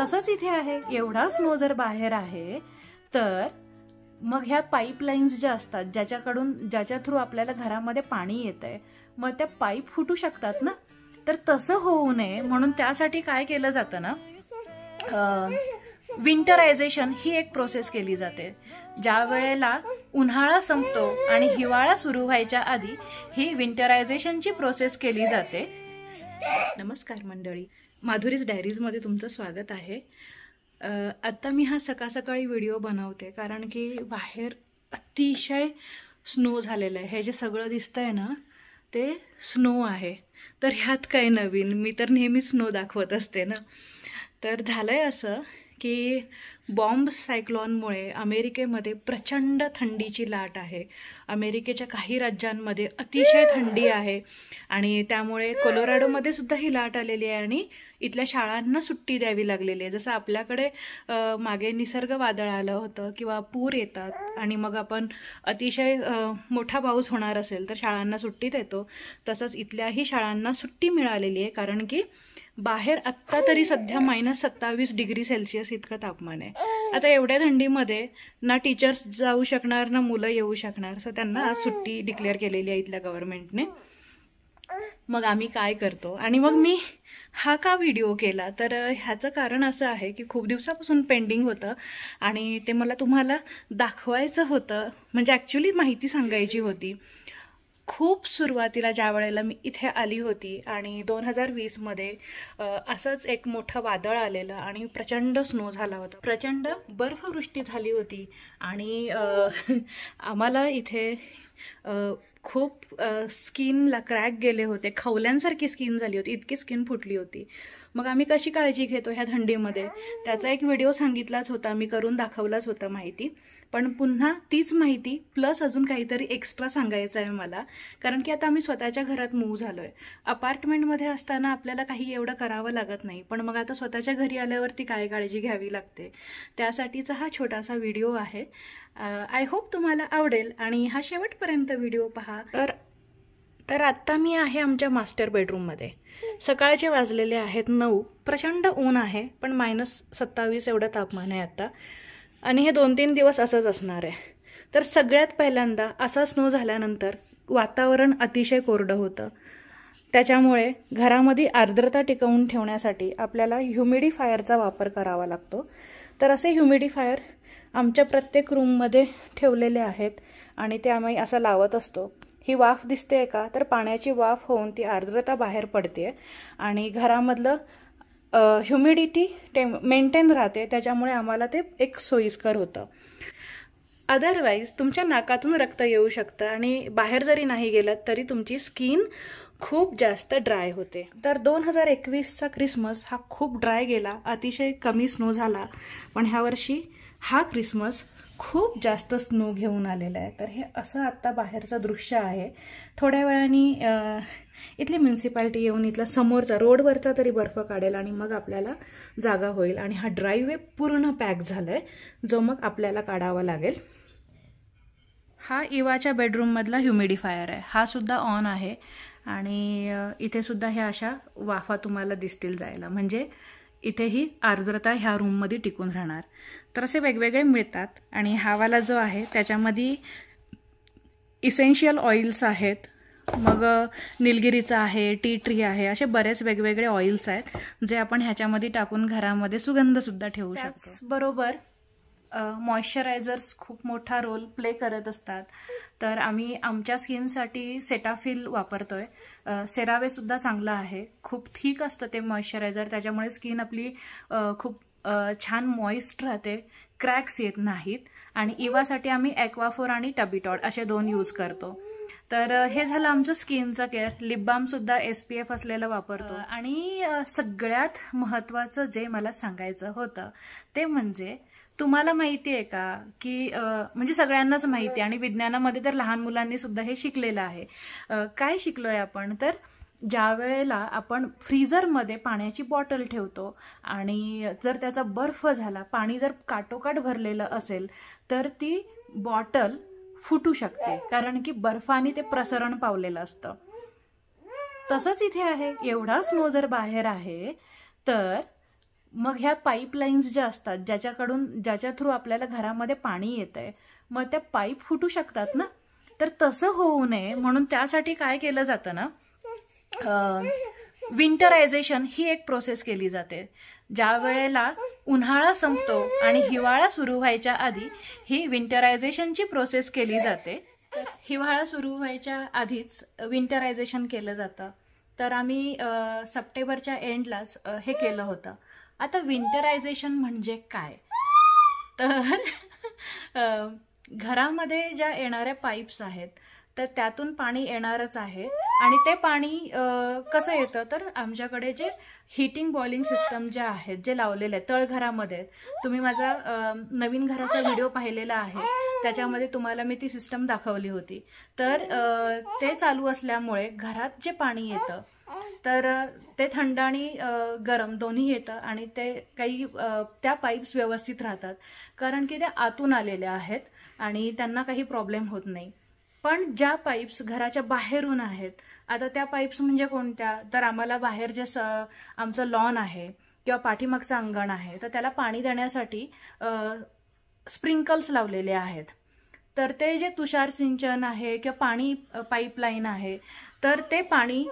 तसंच इथे आहे एवढा स्नो जर बाहेर आहे तर मग ह्या पाईपलाईन्स ज्या असतात ज्याच्याकडून ज्याच्या थ्रू आपल्याला घरामध्ये पाणी येत आहे मग त्या पाईप फुटू शकतात ना तर तसं होऊ नये म्हणून त्यासाठी काय केलं जातं ना विंटरायझेशन ही एक प्रोसेस केली जाते ज्या वेळेला उन्हाळा संपतो आणि हिवाळा सुरू व्हायच्या आधी ही विंटरायझेशनची प्रोसेस केली जाते नमस्कार मंडळी माधुरीज डायरीजमध्ये तुमचं स्वागत आहे आत्ता मी हा सकाळी व्हिडिओ बनवते कारण की बाहेर अतिशय स्नो झालेलं आहे हे जे सगळं दिसतं आहे ना ते स्नो आहे तर ह्यात काय नवीन मी तर नेहमीच स्नो दाखवत असते ना तर झालं आहे असं की बॉम्ब सायक्लॉनमुळे अमेरिकेमध्ये प्रचंड थंडीची लाट आहे अमेरिकेच्या काही राज्यांमध्ये अतिशय थंडी आहे आणि त्यामुळे कोलोराडोमध्ये सुद्धा ही लाट आलेली आहे आणि इथल्या शाळांना सुट्टी द्यावी लागलेली आहे जसं आपल्याकडे मागे निसर्ग वादळ आलं होतं किंवा पूर येतात आणि मग आपण अतिशय मोठा पाऊस होणार असेल तर शाळांना सुट्टी देतो तसंच इथल्याही शाळांना सुट्टी मिळालेली आहे कारण की बाहेर आत्ता तरी सध्या मायनस सत्तावीस डिग्री सेल्सिअस इतकं तापमान आहे आता एवढ्या थंडीमध्ये ना टीचर्स जाऊ शकणार ना मुलं येऊ शकणार सो त्यांना आज सुट्टी डिक्लेअर केलेली आहे इथल्या गव्हर्नमेंटने मग आम्ही काय करतो आणि मग मी हा का व्हिडिओ केला तर ह्याचं कारण असं आहे की खूप दिवसापासून पेंडिंग होतं आणि ते मला तुम्हाला दाखवायचं होतं म्हणजे ॲक्च्युली माहिती सांगायची होती खूप सुरुवातीला ज्या वेळेला मी इथे आली होती आणि दोन हजार वीसमध्ये असंच एक मोठं वादळ आलेलं आणि प्रचंड स्नो झाला होता प्रचंड बर्फवृष्टी झाली होती आणि आम्हाला इथे खूप स्किनला क्रॅक गेले होते खवल्यांसारखी स्किन झाली होती इतकी स्किन फुटली होती मग आम्ही कशी काळजी घेतो ह्या थंडीमध्ये त्याचा एक व्हिडिओ सांगितलाच होता मी करून दाखवलाच होता माहिती पण पुन्हा तीच माहिती प्लस अजून काहीतरी एक्स्ट्रा सांगायचं आहे मला कारण की आता आम्ही स्वतःच्या घरात मूव झालो आहे अपार्टमेंटमध्ये असताना आपल्याला काही एवढं करावं लागत नाही पण मग आता स्वतःच्या घरी आल्यावरती काय काळजी घ्यावी लागते त्यासाठीचा हा छोटासा व्हिडिओ आहे आय होप तुम्हाला आवडेल आणि हा शेवटपर्यंत व्हिडिओ पहा तर तर आत्ता मी आहे आमच्या मास्टर बेडरूममध्ये सकाळचे वाजलेले आहेत नऊ प्रचंड ऊन आहे पण मायनस सत्तावीस एवढं तापमान आहे आत्ता आणि हे दोन तीन दिवस असंच असणार आहे तर सगळ्यात पहिल्यांदा असा स्नो झाल्यानंतर वातावरण अतिशय कोरडं होतं त्याच्यामुळे घरामध्ये आर्द्रता टिकवून ठेवण्यासाठी आपल्याला ह्युमिडिफायरचा वापर करावा लागतो तर असे ह्युमिडिफायर आमच्या प्रत्येक रूममध्ये ठेवलेले आहेत आणि ते आम्ही असं लावत असतो ही वाफ दिसते का तर पाण्याची वाफ होऊन ती आर्द्रता बाहेर पडते आणि घरामधलं ह्युमिडिटी टेम मेंटेन राहते त्याच्यामुळे आम्हाला ते एक सोयीस्कर होतं अदरवाईज तुमच्या नाकातून रक्त येऊ शकतं आणि बाहेर जरी नाही गेलं तरी तुमची स्किन खूप जास्त ड्राय होते तर दोन हजार एकवीसचा क्रिसमस हा खूप ड्राय गेला अतिशय कमी स्नो झाला पण ह्यावर्षी हा क्रिसमस खूप जास्त स्नो घेऊन आलेला आहे तर हे असं आत्ता बाहेरचं दृश्य आहे थोड्या वेळाने इथली म्युन्सिपॅलिटी येऊन इथला समोरचा रोडवरचा तरी बर्फ काढेल आणि मग आपल्याला जागा होईल आणि हा ड्राईव्हवे पूर्ण पॅक झाला आहे जो मग आपल्याला काढावा लागेल हा इवाच्या बेडरूममधला ह्युमिडिफायर आहे हा सुद्धा ऑन आहे आणि इथे सुद्धा ह्या अशा वाफा तुम्हाला दिसतील जायला म्हणजे इथेही आर्द्रता ह्या रूममध्ये टिकून राहणार तर असे वेगवेगळे मिळतात आणि हावाला जो आहे त्याच्यामध्ये इसेन्शियल ऑइल्स आहेत मग निलगिरीचं आहे टी ट्री आहे असे बरेच वेगवेगळे ऑइल्स आहेत जे आपण ह्याच्यामध्ये टाकून घरामध्ये सुगंधसुद्धा ठेवू शकतो बरोबर मॉइश्चरायझर्स खूप मोठा रोल प्ले करत असतात तर आम्ही आमच्या स्किनसाठी सेटाफिल वापरतोय सेरावेसुद्धा चांगला आहे खूप थीक असतं ते मॉइश्चरायझर त्याच्यामुळे स्किन आपली खूप छान मॉइस्ट राहते क्रॅक्स येत नाहीत आणि इवासाठी आम्ही ॲक्वाफोर आणि टबिटॉल असे दोन यूज करतो तर हे झालं आमचं स्किनचं केअर लिप सुद्धा एस पी एफ असलेलं वापरतो आणि सगळ्यात महत्वाचं जे मला सांगायचं होतं ते म्हणजे तुम्हाला माहिती आहे का की म्हणजे सगळ्यांनाच माहिती आहे आणि विज्ञानामध्ये तर लहान मुलांनी सुद्धा हे शिकलेलं आहे काय शिकलोय आपण तर ज्या वेळेला आपण फ्रीजरमध्ये पाण्याची बॉटल ठेवतो आणि जर त्याचा बर्फ झाला पाणी जर काटोकाट भरलेलं असेल तर ती बॉटल फुटू शकते कारण की बर्फाने ते प्रसरण पावलेलं असतं तसंच इथे आहे एवढा स्नो जर बाहेर आहे तर मग ह्या पाईपलाईन्स ज्या असतात ज्याच्याकडून ज्याच्या थ्रू आपल्याला घरामध्ये पाणी येत आहे मग त्या पाईप फुटू शकतात ना तर तसं होऊ नये म्हणून त्यासाठी काय केलं जातं ना विंटरायझेशन ही एक प्रोसेस केली जाते ज्या वेळेला उन्हाळा संपतो आणि हिवाळा सुरू व्हायच्या आधी ही विंटरायझेशनची प्रोसेस केली जाते हिवाळा सुरू व्हायच्या आधीच विंटरायझेशन केलं जातं तर आम्ही सप्टेंबरच्या एंडलाच हे केलं होतं आता विंटरायझेशन म्हणजे काय तर घरामध्ये ज्या येणाऱ्या पाईप्स आहेत तर त्यातून पाणी येणारच आहे आणि ते पाणी कसं येतं तर आमच्याकडे जे हिटिंग बॉइलिंग सिस्टम जे आहेत जे लावलेले आहेत तळघरामध्ये तुम्ही माझा नवीन घराचा व्हिडिओ पाहिलेला आहे त्याच्यामध्ये तुम्हाला मी ती सिस्टम दाखवली होती तर ते चालू असल्यामुळे घरात जे पाणी येतं तर ते थंड आणि गरम दोन्ही येतं आणि ते काही त्या पाईप्स व्यवस्थित राहतात कारण की ते आतून आलेल्या आहेत आणि त्यांना काही प्रॉब्लेम होत नाही पण ज्या पाईप्स घराच्या बाहेरून आहेत आता त्या पाईप्स म्हणजे कोणत्या तर आम्हाला बाहेर जे स आमचं लॉन आहे किंवा पाठीमागचं अंगण आहे तर त्याला पाणी देण्यासाठी स्प्रिंकल्स लावलेले आहेत तर ते जे तुषार सिंचन आहे किंवा पाणी पाईपलाईन आहे तर ते पाणी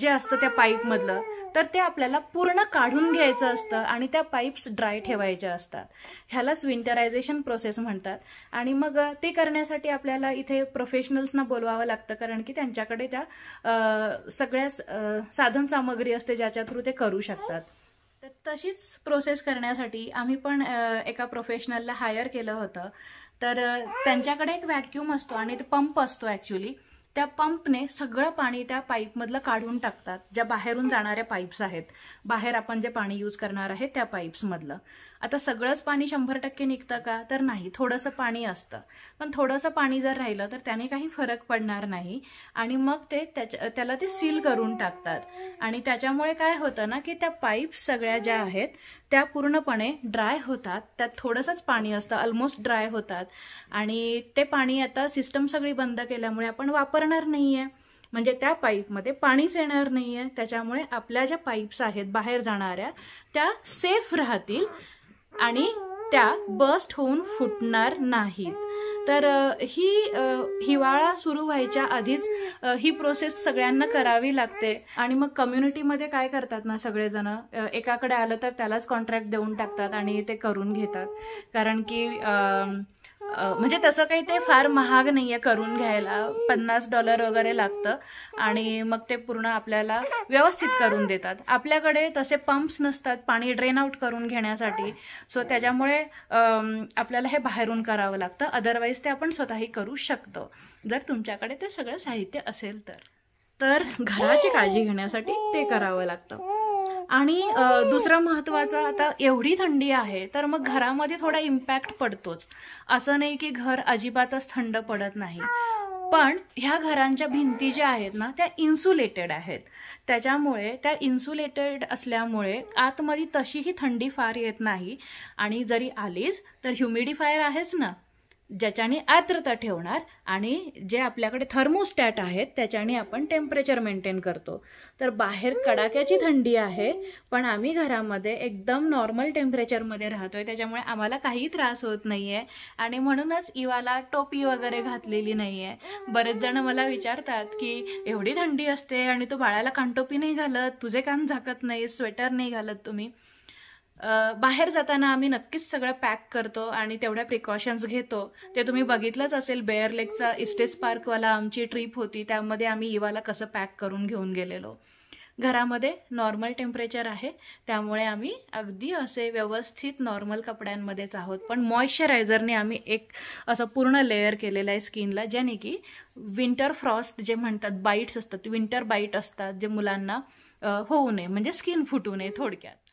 जे असतं त्या पाईपमधलं तर ते आपल्याला पूर्ण काढून घ्यायचं असतं आणि त्या पाईप्स ड्राय ठेवायच्या असतात ह्यालाच विंटरायझेशन प्रोसेस म्हणतात आणि मग ते करण्यासाठी आपल्याला इथे प्रोफेशनल्सना बोलवावं लागतं कारण की त्यांच्याकडे त्या सगळ्या साधन सामग्री असते ज्याच्या थ्रू ते करू शकतात तर तशीच प्रोसेस करण्यासाठी आम्ही पण एका प्रोफेशनलला हायर केलं होतं तर त्यांच्याकडे एक व्हॅक्यूम असतो आणि पंप असतो ऍक्च्युली त्या पंपने सगळं पाणी त्या पाईपमधलं काढून टाकतात ज्या बाहेरून जाणाऱ्या पाईप्स आहेत बाहेर आपण जे पाणी यूज करणार आहे त्या पाईप्समधलं आता सगळंच पाणी शंभर टक्के निघतं का तर नाही थोडंसं पाणी असतं पण थोडंसं पाणी जर राहिलं तर त्याने काही फरक पडणार नाही आणि मग ते त्याला ते सील करून टाकतात आणि त्याच्यामुळे काय होतं ना की त्या पाईप्स सगळ्या ज्या आहेत त्या पूर्णपणे ड्राय होतात त्यात थोडंसंच पाणी असतं ऑलमोस्ट ड्राय होतात आणि ते पाणी आता सिस्टम सगळी बंद केल्यामुळे आपण वापरणार नाही आहे म्हणजे त्या पाईपमध्ये पाणीच येणार नाही आहे त्याच्यामुळे आपल्या ज्या पाईप्स आहेत बाहेर जाणाऱ्या त्या सेफ राहतील आणि त्या बस्ट होऊन फुटणार नाहीत तर ही हिवाळा सुरू व्हायच्या आधीच ही प्रोसेस सगळ्यांना करावी लागते आणि मग कम्युनिटीमध्ये काय करतात ना सगळेजण एकाकडे आलं तर त्यालाच कॉन्ट्रॅक्ट देऊन टाकतात आणि ते करून घेतात कारण की म्हणजे तसं काही ते फार महाग नाही आहे करून घ्यायला पन्नास डॉलर वगैरे लागतं आणि मग ते पूर्ण आपल्याला व्यवस्थित करून देतात आपल्याकडे तसे पंप्स नसतात पाणी ड्रेन आउट करून घेण्यासाठी सो त्याच्यामुळे आपल्याला हे बाहेरून करावं लागतं अदरवाईज ते आपण स्वतःही करू शकतो जर तुमच्याकडे ते सगळं साहित्य असेल तर तर घराची काळजी घेण्यासाठी ते करावं लागतं आणि दुसरं महत्वाचं आता एवढी थंडी आहे तर मग घरामध्ये थोडा इम्पॅक्ट पडतोच असं नाही की घर अजिबातच थंड पडत नाही पण ह्या घरांच्या भिंती ज्या आहेत ना त्या इन्सुलेटेड आहेत त्याच्यामुळे त्या इन्सुलेटेड असल्यामुळे आतमध्ये तशीही थंडी फार येत नाही आणि जरी आलीच तर ह्युमिडिफायर आहेच ना ज्याच्याने आर्द्रता ठेवणार आणि जे आपल्याकडे थर्मोस्टॅट आहेत त्याच्याने आपण टेम्परेचर मेंटेन करतो तर बाहेर कडाक्याची थंडी आहे पण आम्ही घरामध्ये एकदम नॉर्मल टेम्परेचरमध्ये राहतोय त्याच्यामुळे आम्हाला काही त्रास होत नाही आहे आणि म्हणूनच इवाला टोपी वगैरे घातलेली नाही आहे बरेच जण मला विचारतात की एवढी थंडी असते आणि तू बाळाला कानटोपी नाही घालत तुझे कान झाकत नाही स्वेटर नाही घालत तुम्ही बाहेर जाताना आम्ही नक्कीच सगळं पॅक करतो आणि तेवढ्या प्रिकॉशन्स घेतो ते तुम्ही बघितलंच असेल बेअर लेकचा इस्टेस पार्कवाला आमची ट्रीप होती त्यामध्ये आम्ही इवाला कसं पॅक करून घेऊन गेलेलो घरामध्ये नॉर्मल टेम्परेचर आहे त्यामुळे आम्ही अगदी असे व्यवस्थित नॉर्मल कपड्यांमध्येच आहोत पण मॉइश्चरायझरने आम्ही एक असं पूर्ण लेअर केलेलं आहे स्किनला ज्याने की विंटर फ्रॉस्ट जे म्हणतात बाईट्स असतात विंटर बाईट असतात जे मुलांना होऊ नये म्हणजे स्किन फुटू नये थोडक्यात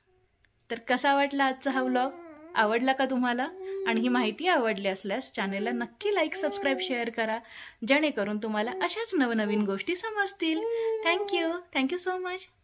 तर कसा वाटला आजचा हा व्लॉग आवडला का तुम्हाला आणि ही माहिती आवडली असल्यास चॅनेलला नक्की लाईक सबस्क्राईब शेअर करा जेणेकरून तुम्हाला अशाच नवनवीन गोष्टी समजतील थँक्यू थँक्यू सो मच